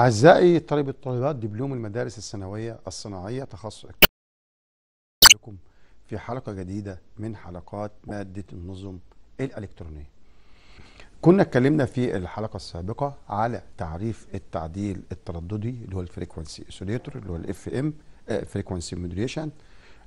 أعزائي طلبة الطالبات دبلوم المدارس الثانوية الصناعية تخصص لكم في حلقة جديدة من حلقات مادة النظم الإلكترونية كنا اتكلمنا في الحلقة السابقة على تعريف التعديل الترددي اللي هو الفريكونسي اسوليتور اللي هو الاف ام فريكونسي مودريشن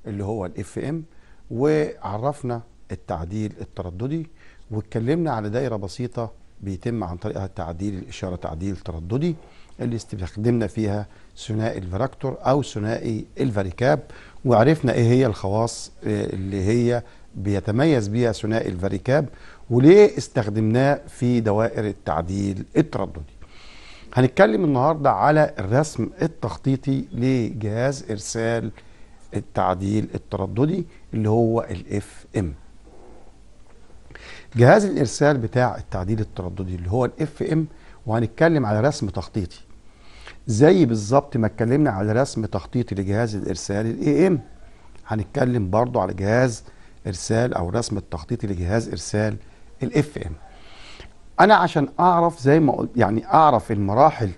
اللي هو الاف ام وعرفنا التعديل الترددي واتكلمنا على دائرة بسيطة بيتم عن طريقها تعديل الإشارة تعديل ترددي اللي استخدمنا فيها ثنائي الفراكتور أو ثنائي الفاريكاب وعرفنا إيه هي الخواص آه، اللي هي بيتميز بيها ثنائي الفاريكاب وليه استخدمناه في دوائر التعديل الترددي هنتكلم النهاردة على الرسم التخطيطي لجهاز إرسال التعديل الترددي اللي هو الاف ام جهاز الإرسال بتاع التعديل الترددي اللي هو الاف ام وهنتكلم على رسم تخطيطي زي بالظبط ما اتكلمنا على رسم تخطيطي لجهاز الارسال الاي ام هنتكلم برضو على جهاز ارسال او رسم التخطيطي لجهاز ارسال الاف ام انا عشان اعرف زي ما قلت يعني اعرف المراحل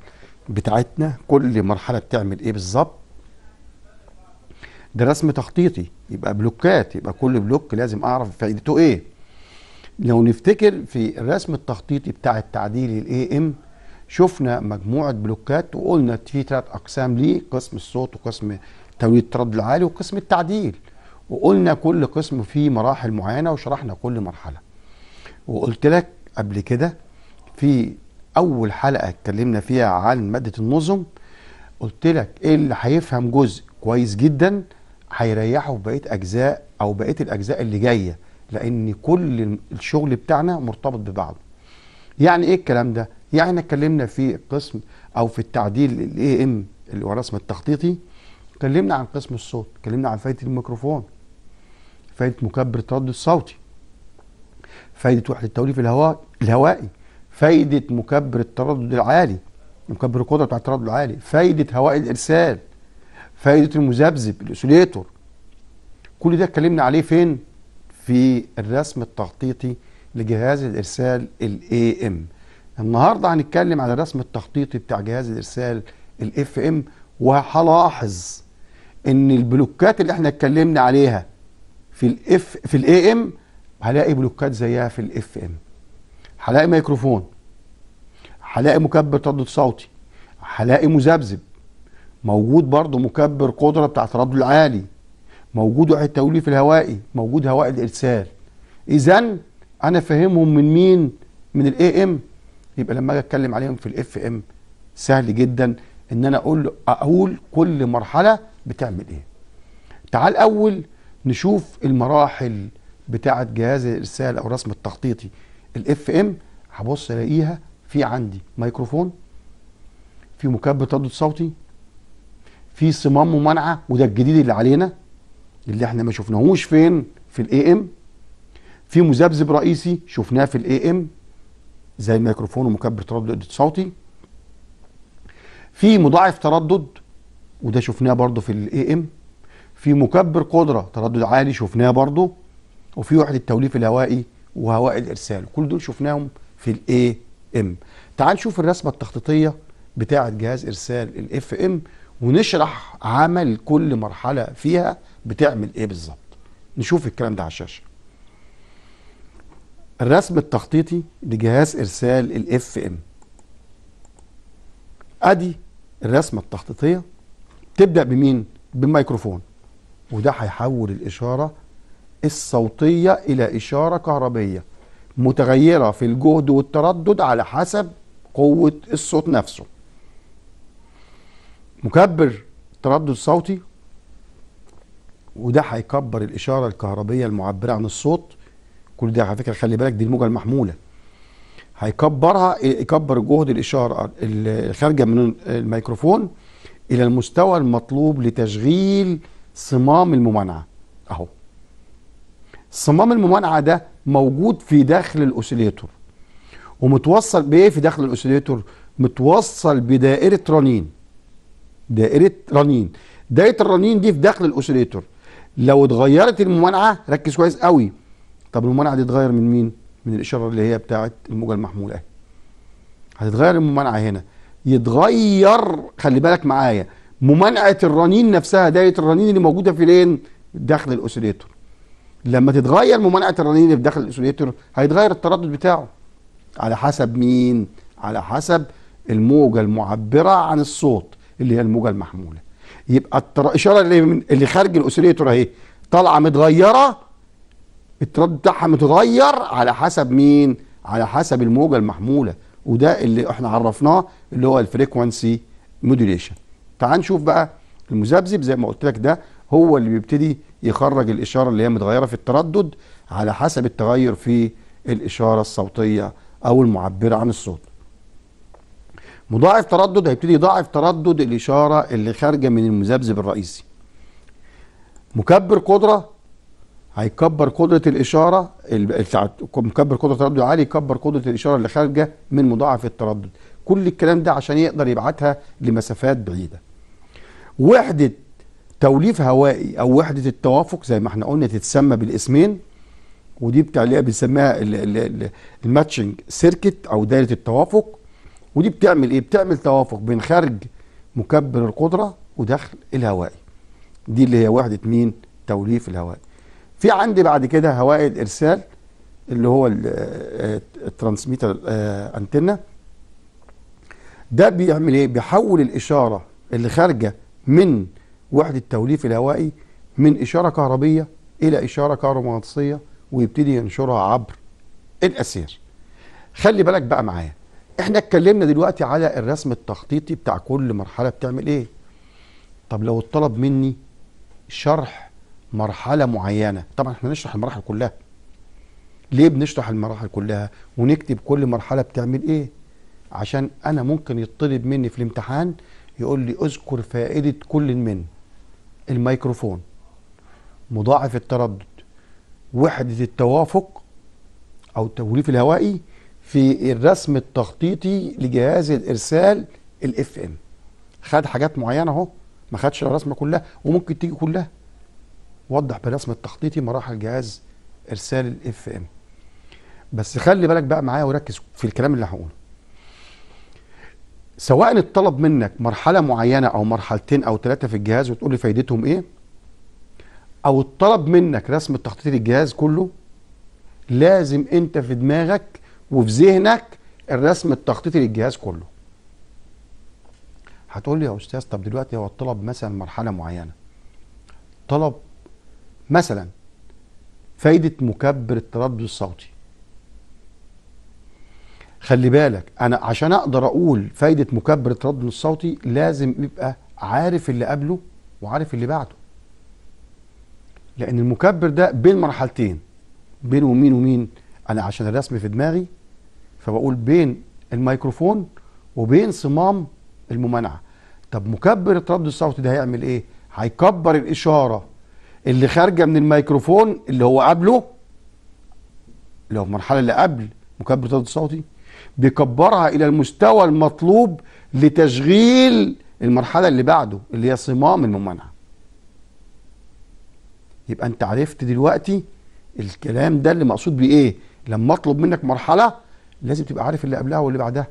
بتاعتنا كل مرحله بتعمل ايه بالظبط ده رسم تخطيطي يبقى بلوكات يبقى كل بلوك لازم اعرف فائدته ايه لو نفتكر في الرسم التخطيطي بتاع التعديل الاي ام شفنا مجموعه بلوكات وقلنا في ثلاث اقسام ليه قسم الصوت وقسم توليد التردد العالي وقسم التعديل وقلنا كل قسم فيه مراحل معينه وشرحنا كل مرحله وقلت لك قبل كده في اول حلقه اتكلمنا فيها عن ماده النظم قلت لك ايه اللي هيفهم جزء كويس جدا هيريحه في بقيه اجزاء او بقيه الاجزاء اللي جايه لان كل الشغل بتاعنا مرتبط ببعضه يعني ايه الكلام ده يعني اتكلمنا في قسم او في التعديل الاي ام اللي هو الرسم التخطيطي اتكلمنا عن قسم الصوت اتكلمنا عن فايده الميكروفون فايده مكبر التردد الصوتي فايده وحده التوليف الهواء الهوائي فايده مكبر التردد العالي مكبر القدره بتاع التردد العالي فايده هواء الارسال فايده المذبذب الاسوليتور كل ده اتكلمنا عليه فين في الرسم التخطيطي لجهاز الارسال الاي ام النهارده هنتكلم على الرسم التخطيطي بتاع جهاز الارسال الاف ام وهلاحظ ان البلوكات اللي احنا اتكلمنا عليها في الاف في الاي ام هلاقي بلوكات زيها في الاف ام هلاقي ميكروفون هلاقي مكبر تردد صوتي هلاقي مذبذب موجود برضه مكبر قدره بتاع التردد عالي موجود وحده توليف الهوائي موجود هواء الارسال اذا انا فاهمهم من مين من الاي ام يبقى لما اجي اتكلم عليهم في الاف ام سهل جدا ان انا اقول اقول كل مرحله بتعمل ايه تعال اول نشوف المراحل بتاعه جهاز الارسال او رسم التخطيطي الاف ام هبص الاقيها في عندي ميكروفون في مكب تردد صوتي في صمام ممانعه وده الجديد اللي علينا اللي احنا ما شفناهوش فين في الاي ام في مذبذب رئيسي شفناه في الاي ام زي الميكروفون ومكبر تردد صوتي في مضاعف تردد وده شفناه برضو في الاي ام في مكبر قدره تردد عالي شفناه برضو وفي وحده توليف الهوائي وهواء الارسال كل دول شفناهم في الاي ام تعال نشوف الرسمه التخطيطيه بتاعه جهاز ارسال الاف ام ونشرح عمل كل مرحله فيها بتعمل ايه بالظبط نشوف الكلام ده على الشاشه الرسم التخطيطي لجهاز ارسال الاف ام ادي الرسمه التخطيطيه تبدا بمين بالميكروفون وده هيحول الاشاره الصوتيه الى اشاره كهربيه متغيره في الجهد والتردد على حسب قوه الصوت نفسه مكبر تردد صوتي وده هيكبر الاشاره الكهربيه المعبره عن الصوت كل ده على فكره خلي بالك دي الموجه المحموله هيكبرها يكبر جهد الاشاره الخارجه من الميكروفون الى المستوى المطلوب لتشغيل صمام الممانعه اهو صمام الممانعه ده موجود في داخل الاوسيليتور ومتوصل بايه في داخل الاوسيليتور متوصل بدائره رنين دائره رنين دائره الرنين دي في داخل الاوسيليتور لو اتغيرت الممانعه ركز كويس قوي طب الممانعه دي تتغير من مين من الاشاره اللي هي بتاعه الموجه المحموله اهي هتتغير الممانعه هنا يتغير خلي بالك معايا ممانعه الرنين نفسها دايه الرنين اللي موجوده في لين داخل الاوسيليتور لما تتغير ممانعه الرنين اللي في داخل الاوسيليتور هيتغير التردد بتاعه على حسب مين على حسب الموجه المعبره عن الصوت اللي هي الموجه المحموله يبقى الاشاره اللي من اللي خارج الاوسيليتور اهي طالعه متغيره التردد بتاعها متغير على حسب مين على حسب الموجه المحموله وده اللي احنا عرفناه اللي هو الفريكوانسي موديوليشن تعال نشوف بقى المذبذب زي ما قلت لك ده هو اللي بيبتدي يخرج الاشاره اللي هي متغيره في التردد على حسب التغير في الاشاره الصوتيه او المعبره عن الصوت مضاعف تردد هيبتدي يضاعف تردد الاشاره اللي خارجه من المذبذب الرئيسي مكبر قدره هيكبر قدره الاشاره مكبر قدره التردد عالي يكبر قدره الاشاره اللي خارجه من مضاعف التردد كل الكلام ده عشان يقدر يبعتها لمسافات بعيده وحده توليف هوائي او وحده التوافق زي ما احنا قلنا تتسمى بالاسمين ودي بتعليها بنسميها الماتشنج سيركت او دايره التوافق ودي بتعمل ايه بتعمل توافق بين خارج مكبر القدره ودخل الهوائي دي اللي هي وحده مين توليف الهوائي في عندي بعد كده هواء ارسال اللي هو آه، الترانسميتر آه، انتنا ده بيعمل ايه بيحول الاشاره اللي خارجه من وحده التوليف الهوائي من اشاره كهربيه الى اشاره كهرومغناطيسيه ويبتدي ينشرها عبر الاسير خلي بالك بقى معايا احنا اتكلمنا دلوقتي على الرسم التخطيطي بتاع كل مرحله بتعمل ايه طب لو اتطلب مني شرح مرحلة معينة طبعا احنا نشرح المراحل كلها ليه بنشرح المراحل كلها ونكتب كل مرحلة بتعمل ايه عشان انا ممكن يطلب مني في الامتحان يقول لي اذكر فائدة كل من الميكروفون مضاعف التردد وحدة التوافق او التوليف الهوائي في الرسم التخطيطي لجهاز الارسال الاف ام خد حاجات معينه اهو ما خدش الرسمه كلها وممكن تيجي كلها وضح بالرسم التخطيطي مراحل جهاز ارسال الاف ام بس خلي بالك بقى معايا وركز في الكلام اللي هقوله سواء اتطلب منك مرحله معينه او مرحلتين او ثلاثه في الجهاز وتقول لي فايدتهم ايه او اتطلب منك رسم التخطيط للجهاز كله لازم انت في دماغك وفي ذهنك الرسم التخطيطي للجهاز كله هتقول لي يا استاذ طب دلوقتي هو الطلب مثلا مرحله معينه طلب مثلا فايدة مكبر التردد الصوتي خلي بالك انا عشان اقدر اقول فايدة مكبر التردد الصوتي لازم يبقى عارف اللي قبله وعارف اللي بعده لان المكبر ده بين مرحلتين بين ومين ومين انا عشان الرسم في دماغي فبقول بين الميكروفون وبين صمام الممانعه طب مكبر التردد الصوتي ده هيعمل ايه هيكبر الاشاره اللي خارجه من الميكروفون اللي هو قبله اللي هو المرحله اللي قبل مكبر التردد الصوتي بيكبرها الى المستوى المطلوب لتشغيل المرحله اللي بعده اللي هي صمام الممنعه يبقى انت عرفت دلوقتي الكلام ده اللي مقصود بيه ايه لما اطلب منك مرحله لازم تبقى عارف اللي قبلها واللي بعدها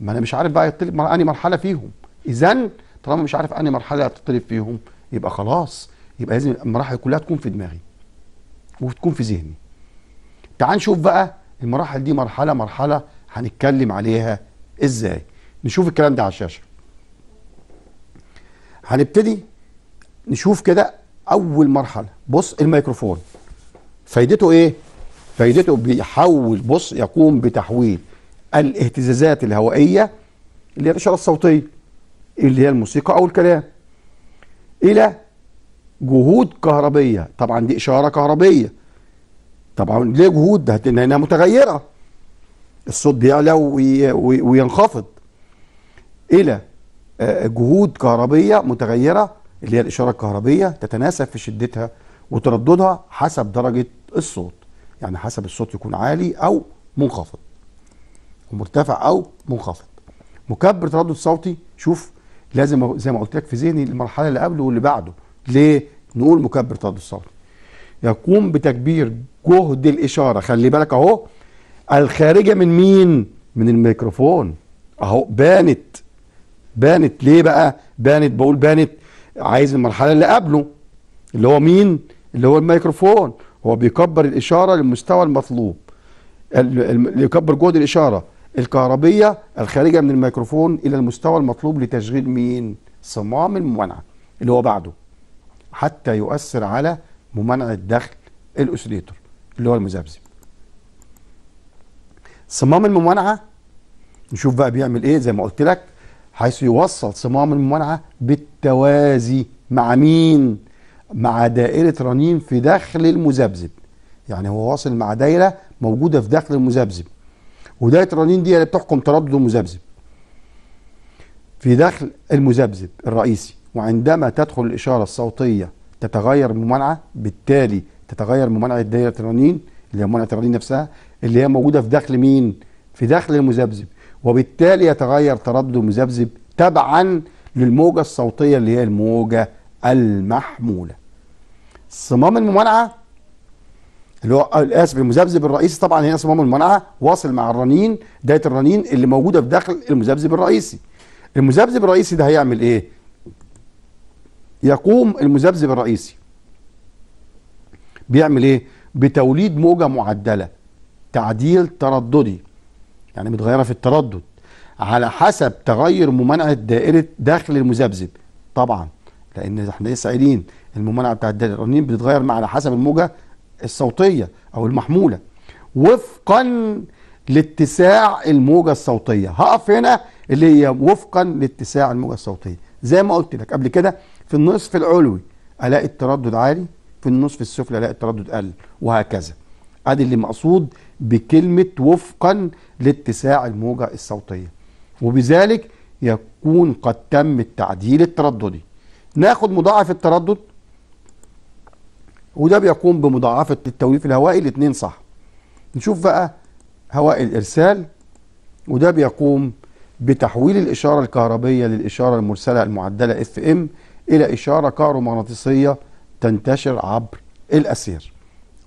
ما انا مش عارف بقى يطلب انهي مرحله فيهم اذا طالما مش عارف انهي مرحله هتطلب فيهم يبقى خلاص يبقى لازم المراحل كلها تكون في دماغي وتكون في ذهني تعال نشوف بقى المراحل دي مرحله مرحله هنتكلم عليها ازاي نشوف الكلام ده على الشاشه هنبتدي نشوف كده اول مرحله بص الميكروفون فايدته ايه فايدته بيحول بص يقوم بتحويل الاهتزازات الهوائيه اللي هي الاشاره الصوتيه اللي هي الموسيقى او الكلام الى جهود كهربيه طبعا دي اشاره كهربيه طبعا ليه جهود ده لانها متغيره الصوت بيعلى وينخفض الى آه، جهود كهربيه متغيره اللي هي الاشاره الكهربيه تتناسب في شدتها وترددها حسب درجه الصوت يعني حسب الصوت يكون عالي او منخفض مرتفع او منخفض مكبر تردد صوتي شوف لازم زي ما قلت لك في ذهني المرحله اللي قبله واللي بعده ليه؟ نقول مكبر طرد الصوت. يقوم بتكبير جهد الإشارة خلي بالك أهو الخارجة من مين؟ من الميكروفون أهو بانت بانت ليه بقى؟ بانت بقول بانت عايز المرحلة اللي قبله اللي هو مين؟ اللي هو الميكروفون هو بيكبر الإشارة للمستوى المطلوب يكبر جهد الإشارة الكهربية الخارجة من الميكروفون إلى المستوى المطلوب لتشغيل مين؟ صمام الممانعة اللي هو بعده حتى يؤثر على ممانعة الدخل الأسليتور اللي هو المذبذب صمام الممانعة نشوف بقى بيعمل ايه زي ما قلت لك حيث يوصل صمام الممانعة بالتوازي مع مين مع دائرة رنين في داخل المذبذب يعني هو واصل مع دايرة موجودة في داخل المذبذب ودايرة رنين دي اللي بتحكم تردد المذبذب في داخل المذبذب الرئيسي وعندما تدخل الإشارة الصوتية تتغير الممانعة بالتالي تتغير ممانعة دايرة الرنين اللي هي ممانعة الرنين نفسها اللي هي موجودة في داخل مين؟ في داخل المذبذب وبالتالي يتغير تردد المذبذب تبعا للموجة الصوتية اللي هي الموجة المحمولة. صمام الممانعة اللي هو اسف المذبذب الرئيسي طبعا هنا صمام الممانعه واصل مع الرنين دايه الرنين اللي موجوده في داخل المذبذب الرئيسي المذبذب الرئيسي ده هيعمل ايه يقوم المذبذب الرئيسي بيعمل ايه بتوليد موجه معدله تعديل ترددي يعني متغيره في التردد على حسب تغير ممانعه دائره داخل المذبذب طبعا لان احنا لسه قايلين الممانعه بتاعت دائره الرنين بتتغير مع على حسب الموجه الصوتيه او المحموله وفقا لاتساع الموجه الصوتيه هقف هنا اللي هي وفقا لاتساع الموجه الصوتيه زي ما قلت لك قبل كده في النصف العلوي الاقي التردد عالي في النصف السفلي الاقي التردد قل وهكذا ادي اللي مقصود بكلمه وفقا لاتساع الموجه الصوتيه وبذلك يكون قد تم التعديل الترددي ناخد مضاعف التردد وده بيقوم بمضاعفه التوليف الهوائي الاثنين صح نشوف بقى هواء الارسال وده بيقوم بتحويل الاشاره الكهربيه للاشاره المرسله المعدله اف ام إلى إشارة كهرومغناطيسية تنتشر عبر الأسير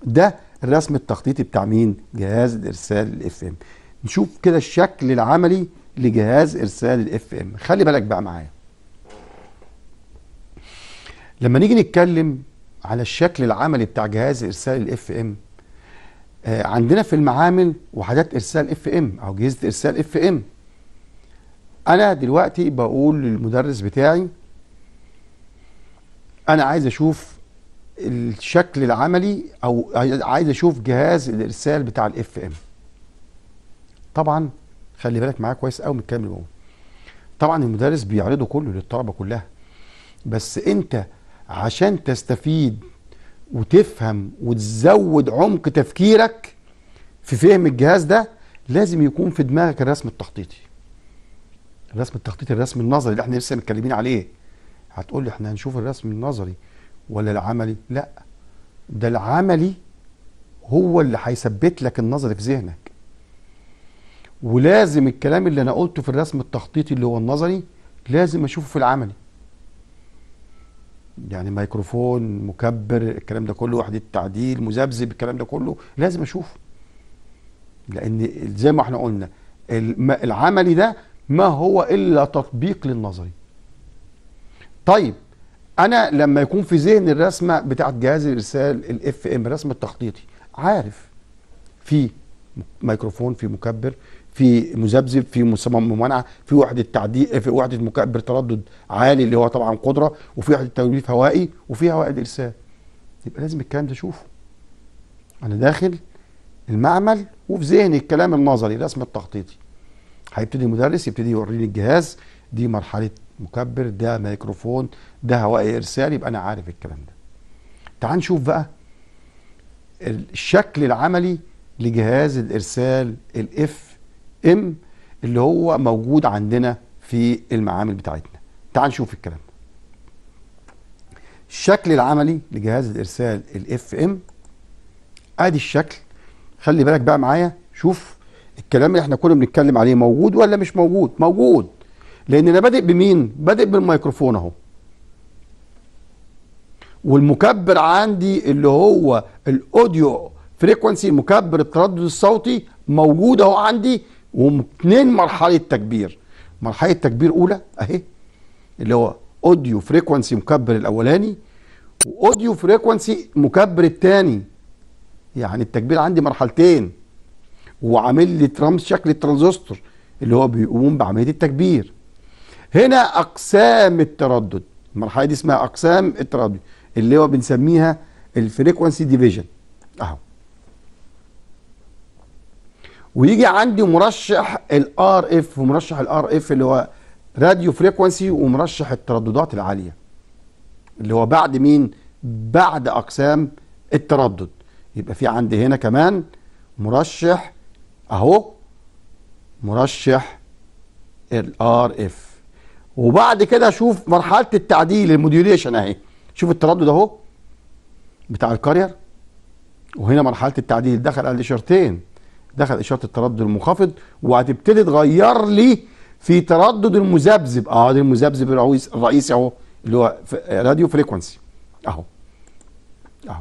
ده الرسم التخطيطي بتاع مين جهاز الإرسال الاف ام نشوف كده الشكل العملي لجهاز إرسال الاف ام خلي بالك بقى معايا لما نيجي نتكلم على الشكل العملي بتاع جهاز إرسال الاف ام آه، عندنا في المعامل وحدات ارسال اف ام او اجهزه ارسال اف ام انا دلوقتي بقول للمدرس بتاعي انا عايز اشوف الشكل العملي او عايز اشوف جهاز الارسال بتاع الاف ام طبعا خلي بالك معايا كويس قوي من الكلام اللي طبعا المدرس بيعرضه كله للطلبه كلها بس انت عشان تستفيد وتفهم وتزود عمق تفكيرك في فهم الجهاز ده لازم يكون في دماغك الرسم التخطيطي الرسم التخطيطي الرسم النظري اللي احنا لسه متكلمين عليه هتقول لي احنا هنشوف الرسم النظري ولا العملي لا ده العملي هو اللي هيثبت لك النظري في ذهنك ولازم الكلام اللي انا قلته في الرسم التخطيطي اللي هو النظري لازم اشوفه في العملي يعني ميكروفون مكبر الكلام ده كله وحدة تعديل مذبذب الكلام ده كله لازم اشوفه لان زي ما احنا قلنا العملي ده ما هو الا تطبيق للنظري طيب انا لما يكون في ذهن الرسمه بتاعه جهاز الارسال الاف ام الرسم التخطيطي عارف في ميكروفون في مكبر في مذبذب في مصمم ممانعه في وحده تعديل في وحده مكبر تردد عالي اللي هو طبعا قدره وفي وحده توليف هوائي وفي وحده ارسال يبقى لازم الكلام ده اشوفه انا داخل المعمل وفي ذهني الكلام النظري الرسم التخطيطي هيبتدي المدرس يبتدي يوريني الجهاز دي مرحله مكبر ده ميكروفون ده هوائي ارسال يبقى انا عارف الكلام ده تعال نشوف بقى الشكل العملي لجهاز الارسال الاف ام اللي هو موجود عندنا في المعامل بتاعتنا تعال نشوف الكلام ده الشكل العملي لجهاز الارسال الاف ام ادي الشكل خلي بالك بقى معايا شوف الكلام اللي احنا كنا بنتكلم عليه موجود ولا مش موجود موجود لان انا بادئ بمين بادئ بالميكروفون اهو والمكبر عندي اللي هو الاوديو فريكوانسي مكبر التردد الصوتي موجود اهو عندي واثنين مرحله تكبير مرحله تكبير اولى اهي اللي هو اوديو فريكوانسي مكبر الاولاني واوديو فريكوانسي مكبر الثاني يعني التكبير عندي مرحلتين وعامل لي شكل الترانزستور اللي هو بيقوم بعمليه التكبير هنا اقسام التردد المرحله دي اسمها اقسام التردد اللي هو بنسميها الفريكوانسي ديفيجن اهو ويجي عندي مرشح الار اف ومرشح الار اف اللي هو راديو فريكوانسي ومرشح الترددات العاليه اللي هو بعد مين بعد اقسام التردد يبقى في عندي هنا كمان مرشح اهو مرشح الار اف وبعد كده شوف مرحله التعديل الموديوليشن اهي شوف التردد اهو بتاع الكارير وهنا مرحله التعديل دخل قال لي اشارتين دخل اشاره التردد المنخفض وهتبتدي تغير لي في تردد المذبذب اه ده المذبذب الرئيسي اهو اللي هو راديو فريكونسي اهو اهو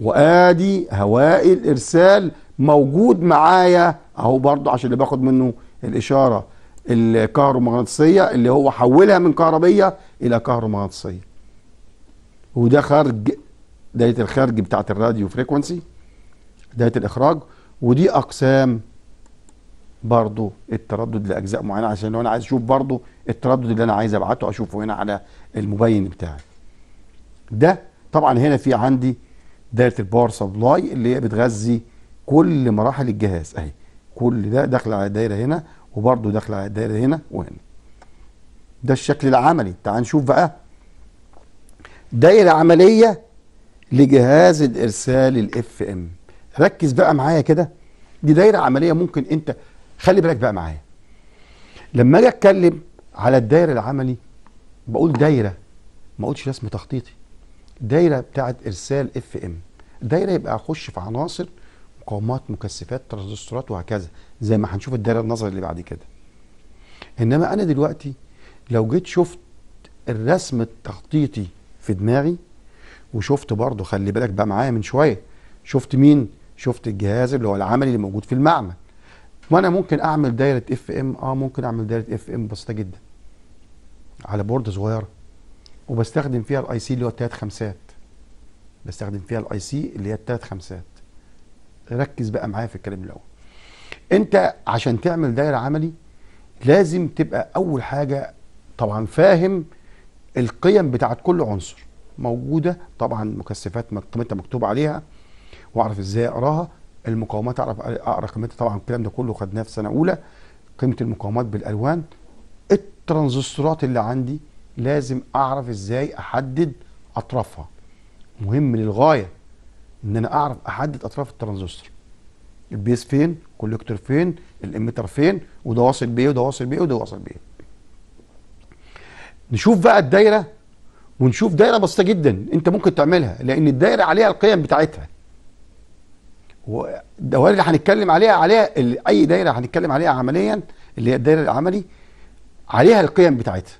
وادي هوائي الارسال موجود معايا اهو برضو عشان اللي باخد منه الاشاره الكهرومغناطيسيه اللي هو حولها من كهربيه الى كهرومغناطيسيه وده خارج دايره الخارج بتاعه الراديو فريكونسي دايره الاخراج ودي اقسام برضو التردد لاجزاء معينه عشان لو انا عايز اشوف برضو التردد اللي انا عايز ابعته اشوفه هنا على المبين بتاعي ده طبعا هنا في عندي دايره الباور سبلاي اللي هي بتغذي كل مراحل الجهاز اهي كل ده داخل على دايره هنا وبرضه داخله على الدائره هنا وهنا ده الشكل العملي تعال نشوف بقى دائره عمليه لجهاز الارسال الاف ام ركز بقى معايا كده دي دايره عمليه ممكن انت خلي بالك بقى معايا لما اجي اتكلم على الدايره العملي بقول دايره ما اقولش رسم تخطيطي دايره بتاعت ارسال اف ام دايره يبقى اخش في عناصر مقاومات مكثفات ترانزستورات وهكذا زي ما هنشوف الدائره النظري اللي بعد كده انما انا دلوقتي لو جيت شفت الرسم التخطيطي في دماغي وشفت برضه خلي بالك بقى معايا من شويه شفت مين شفت الجهاز اللي هو العملي اللي موجود في المعمل وانا ممكن اعمل دايره اف ام اه ممكن اعمل دايره اف ام بسيطه جدا على بورد صغيره وبستخدم فيها الاي سي اللي هو التلات خمسات بستخدم فيها الاي سي اللي هي التلات خمسات ركز بقى معايا في الكلام الاول انت عشان تعمل دايره عملي لازم تبقى اول حاجه طبعا فاهم القيم بتاعت كل عنصر موجوده طبعا مكثفات قيمتها مكتوب عليها واعرف ازاي اقراها المقاومات اعرف اقرا قيمتها طبعا الكلام ده كله خدناه في سنه اولى قيمه المقاومات بالالوان الترانزستورات اللي عندي لازم اعرف ازاي احدد اطرافها مهم للغايه ان انا اعرف احدد اطراف الترانزستور البيس فين الكوليكتور فين الاميتر فين وده واصل بيه وده واصل بيه وده واصل بيه نشوف بقى الدايره ونشوف دايره بسيطه جدا انت ممكن تعملها لان الدايره عليها القيم بتاعتها والدوائر اللي هنتكلم عليها عليها اي دايره هنتكلم عليها عمليا اللي هي الدايره العملي عليها القيم بتاعتها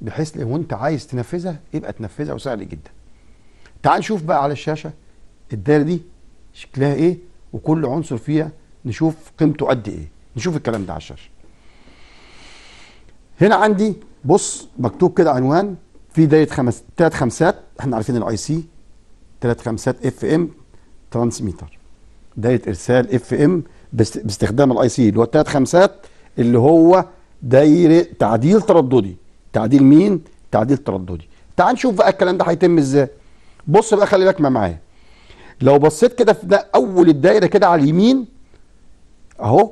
بحيث لو انت عايز تنفذها يبقى تنفذها وسهل جدا تعال نشوف بقى على الشاشه الدايره دي شكلها ايه وكل عنصر فيها نشوف قيمته قد ايه نشوف الكلام ده على الشاشه هنا عندي بص مكتوب كده عنوان في دايره خمس ثلاث خمسات احنا عارفين الاي سي ثلاث خمسات اف ام ترانسميتر دايره ارسال اف ام باستخدام الاي سي اللي هو الثلاث خمسات اللي هو دايره تعديل ترددي تعديل مين تعديل ترددي تعال نشوف بقى الكلام ده هيتم ازاي بص بقى خلي بالك معايا لو بصيت كده في ده اول الدايره كده على اليمين اهو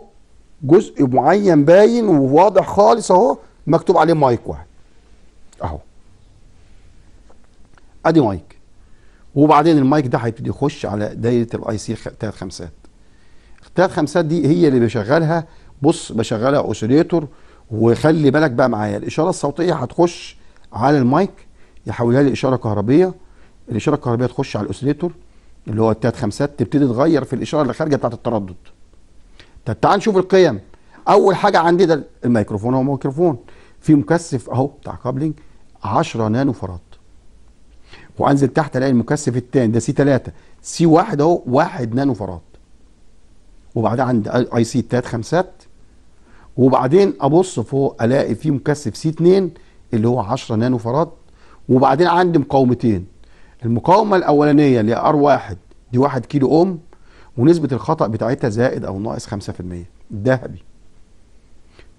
جزء معين باين وواضح خالص اهو مكتوب عليه مايك واحد اهو ادي مايك وبعدين المايك ده هيبتدي يخش على دايره الاي سي ثلاث خمسات الثلاث خمسات دي هي اللي بشغلها بص بشغلها اوسيليتور وخلي بالك بقى معايا الاشاره الصوتيه هتخش على المايك يحولها لي اشاره كهربيه الاشاره الكهربيه تخش على الاوسيليتور اللي هو التلات خمسات تبتدي تغير في الاشاره اللي خارجه بتاعت التردد طب تعال نشوف القيم اول حاجه عندي ده الميكروفون هو ميكروفون في مكثف اهو بتاع كابلنج 10 نانو فراد وانزل تحت الاقي المكثف الثاني ده سي 3 سي 1 اهو 1 نانو فراد وبعدها عند اي سي التلات خمسات وبعدين ابص فوق الاقي في مكثف سي 2 اللي هو 10 نانو فراد وبعدين عندي مقاومتين المقاومة الأولانية اللي ار واحد دي واحد كيلو أوم ونسبة الخطأ بتاعتها زائد أو ناقص 5% ذهبي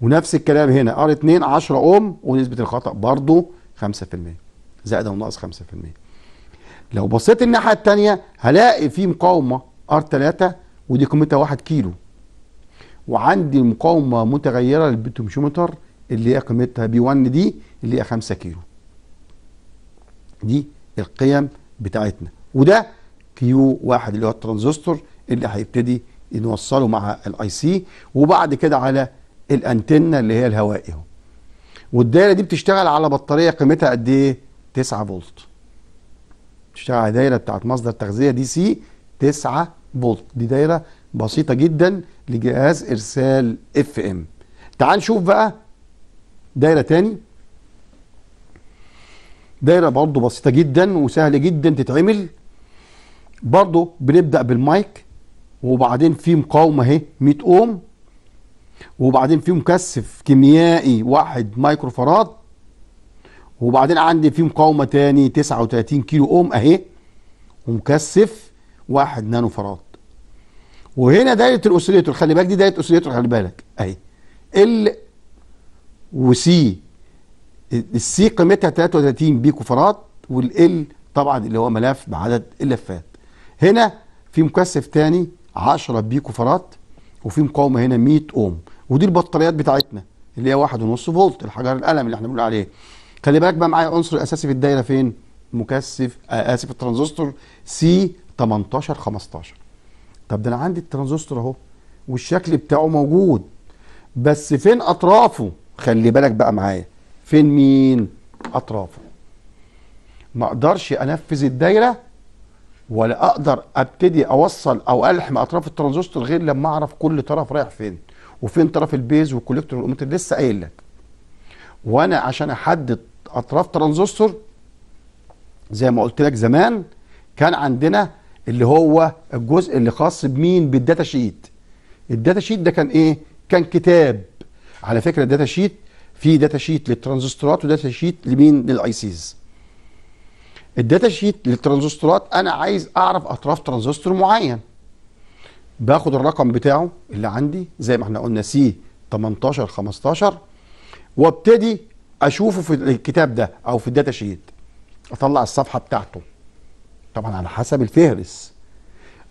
ونفس الكلام هنا ار 2 10 أوم ونسبة الخطأ برضه 5% زائد أو ناقص 5% لو بصيت الناحية التانية هلاقي في مقاومة ار 3 ودي قيمتها 1 كيلو وعندي المقاومة متغيرة للبتومشومتر اللي هي قيمتها بي 1 دي اللي هي 5 كيلو دي القيم بتاعتنا وده كيو واحد اللي هو الترانزستور اللي هيبتدي نوصله مع الاي سي وبعد كده على الانتنه اللي هي الهوائي اهو والدايره دي بتشتغل على بطاريه قيمتها قد ايه 9 فولت بتشتغل على دايره بتاعت مصدر تغذيه دي سي 9 فولت دي دايره بسيطه جدا لجهاز ارسال اف ام تعال نشوف بقى دايره تاني دايره برضو بسيطه جدا وسهل جدا تتعمل برضو بنبدا بالمايك وبعدين في مقاومه اهي 100 اوم وبعدين في مكثف كيميائي واحد مايكرو فراد وبعدين عندي في مقاومه تاني 39 كيلو اوم اهي ومكثف واحد نانو فراد وهنا دايره الاوسيليتور خلي بالك دي دايره الاوسيليتور خلي بالك اهي ال وسي السي قيمتها 33 بي كفرات والال طبعا اللي هو ملف بعدد اللفات هنا في مكثف ثاني 10 بي كفرات وفي مقاومه هنا 100 اوم ودي البطاريات بتاعتنا اللي هي 1.5 فولت الحجر القلم اللي احنا بنقول عليه خلي بالك بقى معايا عنصر الاساسي في الدايره فين مكثف آه، اسف الترانزستور سي 18 15 طب ده انا عندي الترانزستور اهو والشكل بتاعه موجود بس فين اطرافه خلي بالك بقى معايا فين مين اطرافه ما اقدرش انفذ الدايره ولا اقدر ابتدي اوصل او الحم اطراف الترانزستور غير لما اعرف كل طرف رايح فين وفين طرف البيز والكوليكتور والامتر لسه قايل لك وانا عشان احدد اطراف ترانزستور زي ما قلت لك زمان كان عندنا اللي هو الجزء اللي خاص بمين بالداتا شيت الداتا شيت ده كان ايه كان كتاب على فكره الداتا شيت في داتا شيت للترانزستورات وداتا شيت لمين للاي سيز الداتا شيت للترانزستورات انا عايز اعرف اطراف ترانزستور معين باخد الرقم بتاعه اللي عندي زي ما احنا قلنا سي 18 15 وابتدي اشوفه في الكتاب ده او في الداتا شيت اطلع الصفحه بتاعته طبعا على حسب الفهرس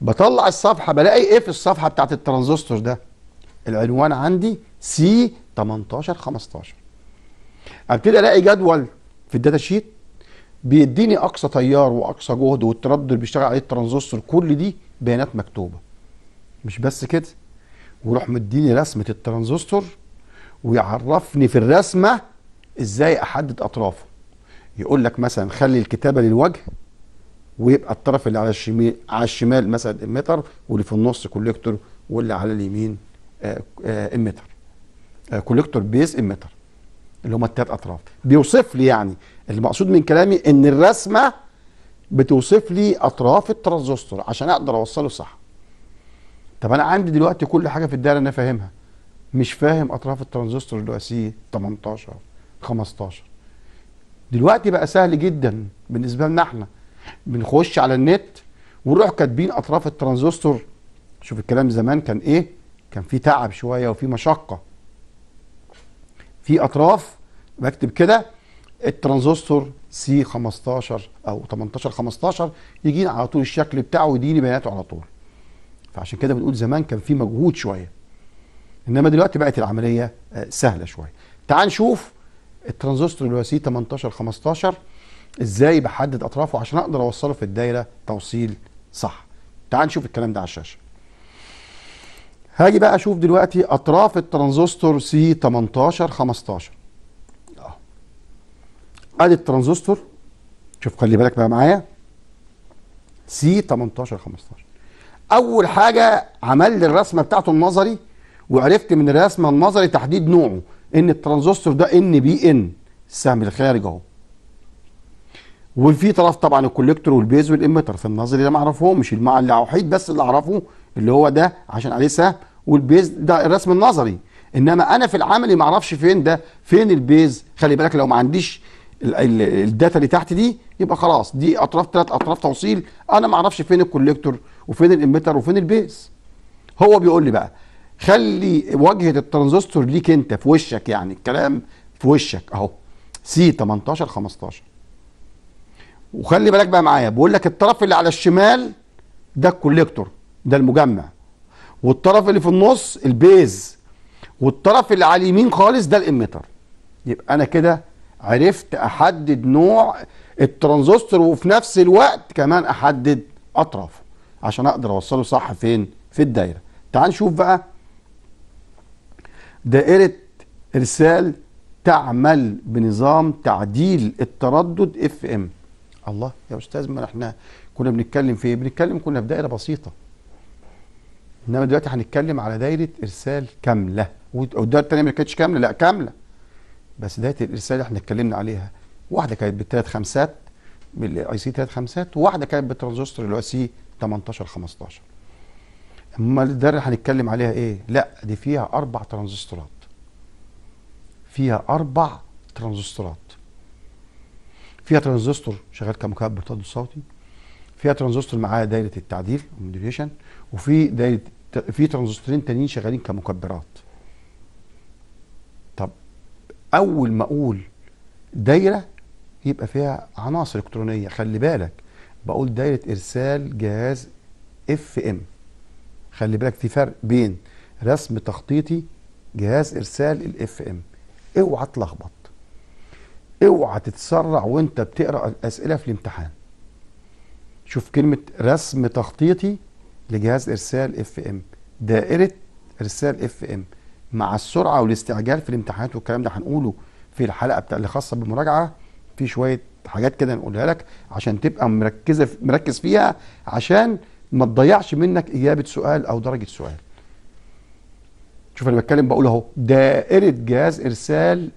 بطلع الصفحه بلاقي ايه في الصفحه بتاعت الترانزستور ده العنوان عندي سي 18 15 ابتدي الاقي جدول في الداتا شيت بيديني اقصى تيار واقصى جهد والتردد اللي بيشتغل عليه الترانزستور كل دي بيانات مكتوبه مش بس كده ويروح مديني رسمه الترانزستور ويعرفني في الرسمه ازاي احدد اطرافه يقول لك مثلا خلي الكتابه للوجه ويبقى الطرف اللي على الشمال على الشمال مثلا امتر واللي في النص كوليكتور واللي على اليمين امتر آه، آه، كوليكتور بيس اميتر اللي هم الثلاث اطراف بيوصف لي يعني المقصود من كلامي ان الرسمه بتوصف لي اطراف الترانزستور عشان اقدر اوصله صح طب انا عندي دلوقتي كل حاجه في الدايره انا فاهمها مش فاهم اطراف الترانزستور اللي هو سي 18 15 دلوقتي بقى سهل جدا بالنسبه لنا احنا بنخش على النت ونروح كاتبين اطراف الترانزستور شوف الكلام زمان كان ايه كان في تعب شويه وفي مشقه في اطراف بكتب كده الترانزستور سي 15 او 18 15 يجي لي على طول الشكل بتاعه ويديني بياناته على طول فعشان كده بنقول زمان كان في مجهود شويه انما دلوقتي بقت العمليه آه، سهله شويه تعال نشوف الترانزستور اللي هو سي 18 15 ازاي بحدد اطرافه عشان اقدر اوصله في الدايره توصيل صح تعال نشوف الكلام ده على الشاشه هاجي بقى اشوف دلوقتي اطراف الترانزستور سي 18 15 اه ادي الترانزستور شوف خلي بالك بقى معايا سي 18 15 اول حاجه عمل لي الرسمه بتاعته النظري وعرفت من الرسمه النظري تحديد نوعه ان الترانزستور ده ان بي ان السهم الخارج اهو وفي طرف طبعا الكوليكتور والبيز والاميتر في النظري ده ما اعرفهمش الوحيد بس اللي اعرفه اللي هو ده عشان عليه سهم والبيز ده الرسم النظري انما انا في العملي ما اعرفش فين ده فين البيز خلي بالك لو ما عنديش الداتا اللي تحت دي يبقى خلاص دي اطراف ثلاث اطراف توصيل انا ما اعرفش فين الكوليكتور وفين الاميتر وفين البيز هو بيقول لي بقى خلي واجهه الترانزستور ليك انت في وشك يعني الكلام في وشك اهو سي 18 15 وخلي بالك بقى معايا بقول لك الطرف اللي على الشمال ده الكوليكتور ده المجمع والطرف اللي في النص البيز والطرف اللي على اليمين خالص ده الاميتر يبقى انا كده عرفت احدد نوع الترانزستور وفي نفس الوقت كمان احدد اطرافه عشان اقدر اوصله صح فين في الدايره تعال نشوف بقى دائره ارسال تعمل بنظام تعديل التردد اف ام الله يا استاذ ما احنا كنا بنتكلم في ايه بنتكلم كنا في دائره بسيطه انما دلوقتي هنتكلم على دايره ارسال كامله والدايره الثانيه ما كانتش كامله لا كامله بس دايره الارسال اللي احنا اتكلمنا عليها واحده كانت بالثلاث خمسات بالاي سي ثلاث خمسات وواحده كانت بالترانزستور اللي هو سي 18 15 اما الدايره اللي هنتكلم عليها ايه لا دي فيها اربع ترانزستورات فيها اربع ترانزستورات فيها ترانزستور شغال كمكبر برتد صوتي فيها ترانزستور معاه دايره التعديل وفي دايره في ترانزستورين تانيين شغالين كمكبرات طب اول ما اقول دايره يبقى فيها عناصر الكترونيه خلي بالك بقول دايره ارسال جهاز اف ام خلي بالك في فرق بين رسم تخطيطي جهاز ارسال الاف ام اوعى تلخبط اوعى تتسرع وانت بتقرا الاسئله في الامتحان شوف كلمه رسم تخطيطي لجهاز ارسال اف ام دائره ارسال اف ام مع السرعه والاستعجال في الامتحانات والكلام ده هنقوله في الحلقه بتاع اللي خاصه بالمراجعه في شويه حاجات كده نقولها لك عشان تبقى مركزه مركز فيها عشان ما تضيعش منك اجابه سؤال او درجه سؤال شوف انا بتكلم بقول اهو دائره جهاز ارسال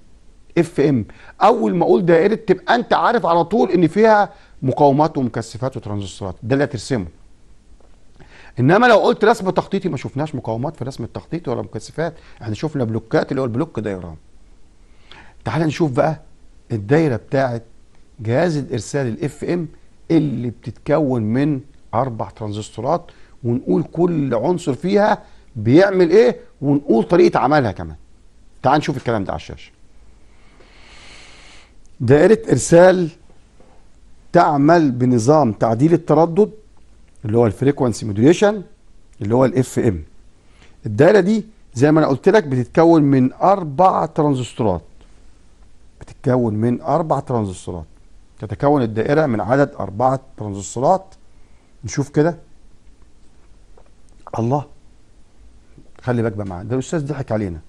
اف ام اول ما اقول دائره تبقى انت عارف على طول ان فيها مقاومات ومكثفات وترانزستورات ده اللي هترسمه انما لو قلت رسم تخطيطي ما شفناش مقاومات في رسم التخطيط ولا مكثفات احنا شفنا بلوكات اللي هو البلوك ديران تعال نشوف بقى الدايره بتاعه جهاز الارسال الاف ام اللي بتتكون من اربع ترانزستورات ونقول كل عنصر فيها بيعمل ايه ونقول طريقه عملها كمان تعال نشوف الكلام ده على الشاشه دائره ارسال تعمل بنظام تعديل التردد اللي هو الفريكوانسي موديوليشن اللي هو الاف ام الدايره دي زي ما انا قلت لك بتتكون من اربع ترانزستورات بتتكون من اربع ترانزستورات تتكون الدائره من عدد اربع ترانزستورات نشوف كده الله خلي بالك بقى معانا ده الاستاذ ضحك علينا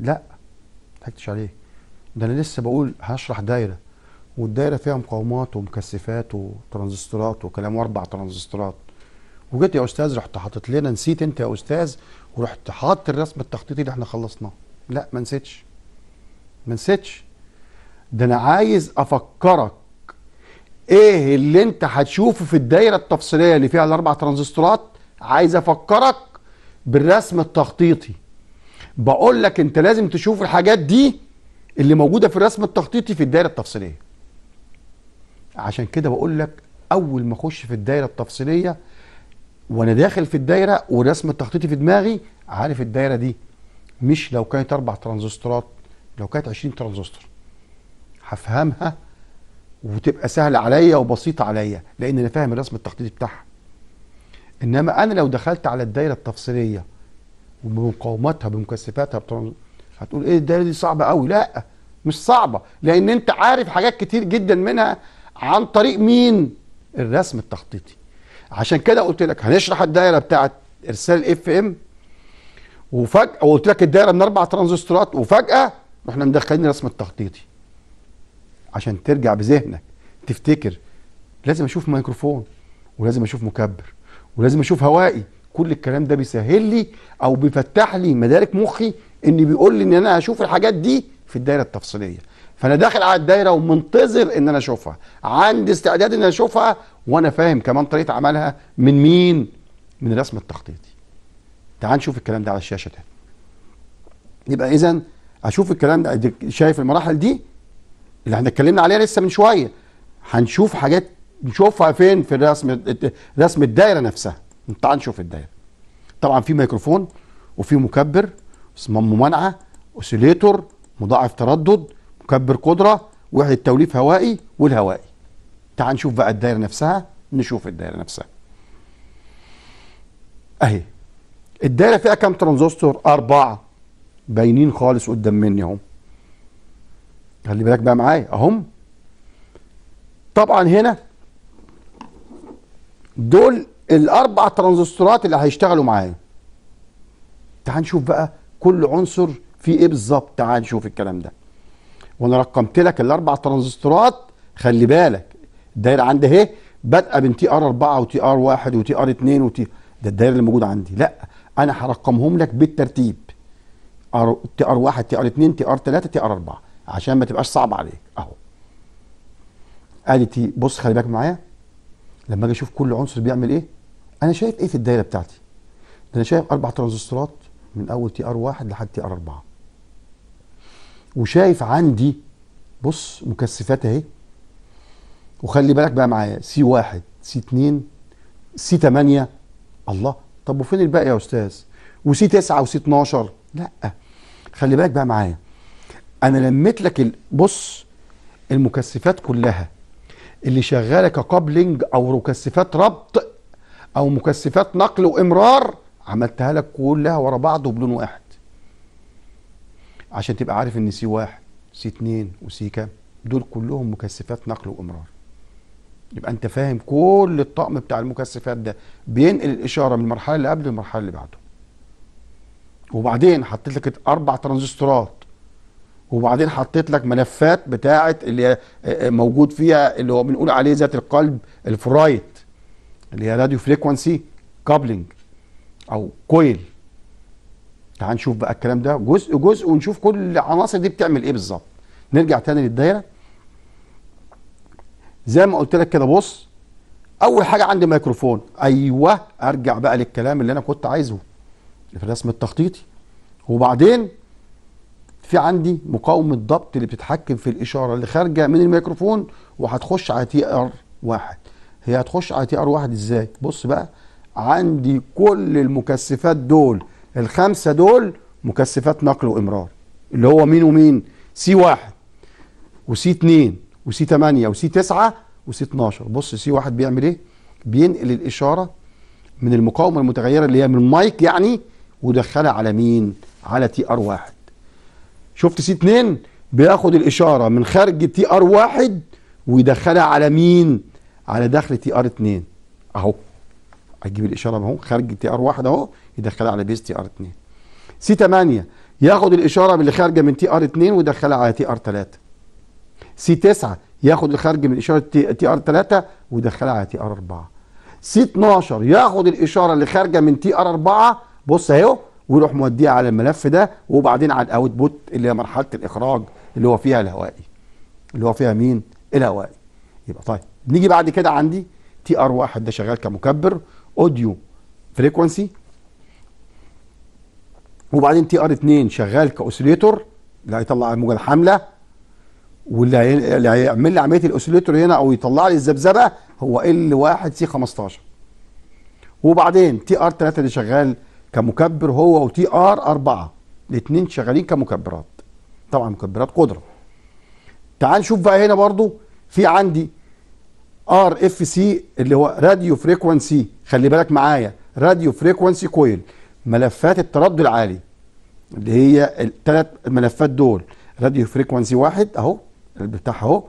لا ما ضحكتش عليه ده انا لسه بقول هشرح دايره والدايره فيها مقاومات ومكثفات وترانزستورات وكلام واربع ترانزستورات وجيت يا استاذ رحت حاطط لنا نسيت انت يا استاذ ورحت حاطط الرسم التخطيطي اللي احنا خلصناه لا ما نسيتش ما نسيتش ده انا عايز افكرك ايه اللي انت هتشوفه في الدايره التفصيليه اللي فيها الاربع ترانزستورات عايز افكرك بالرسم التخطيطي بقول لك انت لازم تشوف الحاجات دي اللي موجوده في الرسم التخطيطي في الدايره التفصيليه عشان كده بقول لك اول ما اخش في الدايره التفصيليه وانا داخل في الدايره ورسم التخطيطي في دماغي عارف الدايره دي مش لو كانت اربع ترانزستورات لو كانت 20 ترانزستور هفهمها وتبقى سهله عليا وبسيطه عليا لان انا فاهم الرسم التخطيطي بتاعها انما انا لو دخلت على الدايره التفصيليه وبمقاوماتها بمكثفاتها هتقول ايه الدايره دي صعبه قوي لا مش صعبه لان انت عارف حاجات كتير جدا منها عن طريق مين الرسم التخطيطي عشان كده قلت لك هنشرح الدايره بتاعه ارسال الاف ام وفجاه وقلت لك الدايره من اربع ترانزستورات وفجاه احنا مدخلين الرسم التخطيطي عشان ترجع بذهنك تفتكر لازم اشوف ميكروفون ولازم اشوف مكبر ولازم اشوف هوائي كل الكلام ده بيسهل لي او بيفتح لي مدارك مخي ان بيقول لي ان انا هشوف الحاجات دي في الدايره التفصيليه فانا داخل على الدايره ومنتظر ان انا اشوفها عندي استعداد ان انا اشوفها وانا فاهم كمان طريقه عملها من مين من الرسم التخطيطي تعال نشوف الكلام ده على الشاشه تاني يبقى اذا اشوف الكلام ده شايف المراحل دي اللي احنا اتكلمنا عليها لسه من شويه هنشوف حاجات نشوفها فين في الرسم رسم الدايره نفسها تعال نشوف الدايره طبعا في ميكروفون وفي مكبر اسمه ممانعه اوسيليتور مضاعف تردد مكبر قدرة وحدة توليف هوائي والهوائي تعال نشوف بقى الدايرة نفسها نشوف الدايرة نفسها اهي الدايرة فيها كام ترانزستور أربعة باينين خالص قدام مني اهم خلي بالك بقى معايا اهم طبعا هنا دول الاربع ترانزستورات اللي هيشتغلوا معايا تعال نشوف بقى كل عنصر فيه ايه بالظبط تعال نشوف الكلام ده وانا رقمت لك الاربع ترانزستورات خلي بالك الدايره عندي اهي بادئه من تي ار 4 وتي ار 1 وتي ار 2 وتي ده الدايره اللي موجوده عندي لا انا هرقمهم لك بالترتيب ار تي ار 1 تي ار 2 تي ار 3 تي ار 4 عشان ما تبقاش صعبه عليك اهو ادي تي بص خلي بالك معايا لما اجي اشوف كل عنصر بيعمل ايه انا شايف ايه في الدايره بتاعتي ده انا شايف اربع ترانزستورات من اول تي ار 1 لحد تي ار 4 وشايف عندي بص مكثفات اهي وخلي بالك بقى معايا سي واحد سي اتنين سي تمانية الله طب وفين الباقي يا استاذ وسي تسعة وسي اتناشر لا خلي بالك بقى معايا انا لميت لك بص المكثفات كلها اللي شغاله ككابلنج او مكثفات ربط او مكثفات نقل وامرار عملتها لك كلها ورا بعض وبلون واحد عشان تبقى عارف ان سي واحد سي اتنين وسي كام دول كلهم مكثفات نقل وامرار يبقى انت فاهم كل الطقم بتاع المكثفات ده بينقل الاشاره من المرحله اللي قبل المرحله اللي بعده وبعدين حطيت لك اربع ترانزستورات وبعدين حطيت لك ملفات بتاعه اللي آه، آه، موجود فيها اللي هو بنقول عليه ذات القلب الفرايت اللي هي راديو فريكوانسي كابلنج او كويل تعال نشوف بقى الكلام ده جزء جزء ونشوف كل العناصر دي بتعمل ايه بالظبط نرجع تاني للدايره زي ما قلت لك كده بص اول حاجه عندي ميكروفون ايوه ارجع بقى للكلام اللي انا كنت عايزه في الرسم التخطيطي وبعدين في عندي مقاومه ضبط اللي بتتحكم في الاشاره اللي خارجه من الميكروفون وهتخش على تي ار واحد هي هتخش على تي ار واحد ازاي بص بقى عندي كل المكثفات دول الخمسة دول مكثفات نقل وإمرار اللي هو مين ومين سي واحد وسي اتنين وسي تمانية وسي تسعة وسي اتناشر بص سي واحد بيعمل ايه بينقل الإشارة من المقاومة المتغيرة اللي هي من المايك يعني ودخلها على مين على تي ار واحد شفت سي اتنين بياخد الإشارة من خارج تي ار واحد ويدخلها على مين على داخل تي ار اتنين اهو هتجيب الاشاره اهو خارج تي ار واحد اهو يدخلها على بيز تي ار 2 سي 8 ياخد الاشاره من اللي خارجه من تي ار 2 ويدخلها على تي ار 3 سي 9 ياخد الخارج من اشاره تي ار 3 ويدخلها على تي ار 4 سي 12 ياخد الاشاره اللي خارجه من تي ار 4 بص اهو ويروح موديها على الملف ده وبعدين على الاوت بوت اللي هي مرحله الاخراج اللي هو فيها الهوائي اللي هو فيها مين الهوائي يبقى طيب نيجي بعد كده عندي تي ار 1 ده شغال كمكبر اوديو فريكونسي وبعدين تي ار 2 شغال كاوسيليتور اللي هيطلع الموجه الحامله واللي هيعمل لي عمليه الاوسيليتور هنا او يطلع لي الذبذبه هو ال 1 سي 15 وبعدين تي ار 3 اللي شغال كمكبر هو وتي ار 4 الاثنين شغالين كمكبرات طبعا مكبرات قدره تعال نشوف بقى هنا برضو في عندي ار اف سي اللي هو راديو فريكوانسي خلي بالك معايا راديو فريكوانسي كويل ملفات التردد العالي اللي هي الثلاث ملفات دول راديو فريكوانسي واحد اهو بتاعها اهو